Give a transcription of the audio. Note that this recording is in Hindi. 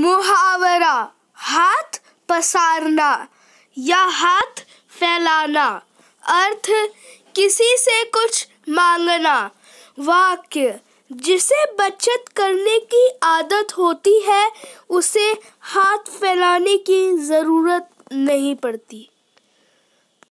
मुहावरा हाथ पसारना या हाथ फैलाना अर्थ किसी से कुछ मांगना वाक्य जिसे बचत करने की आदत होती है उसे हाथ फैलाने की ज़रूरत नहीं पड़ती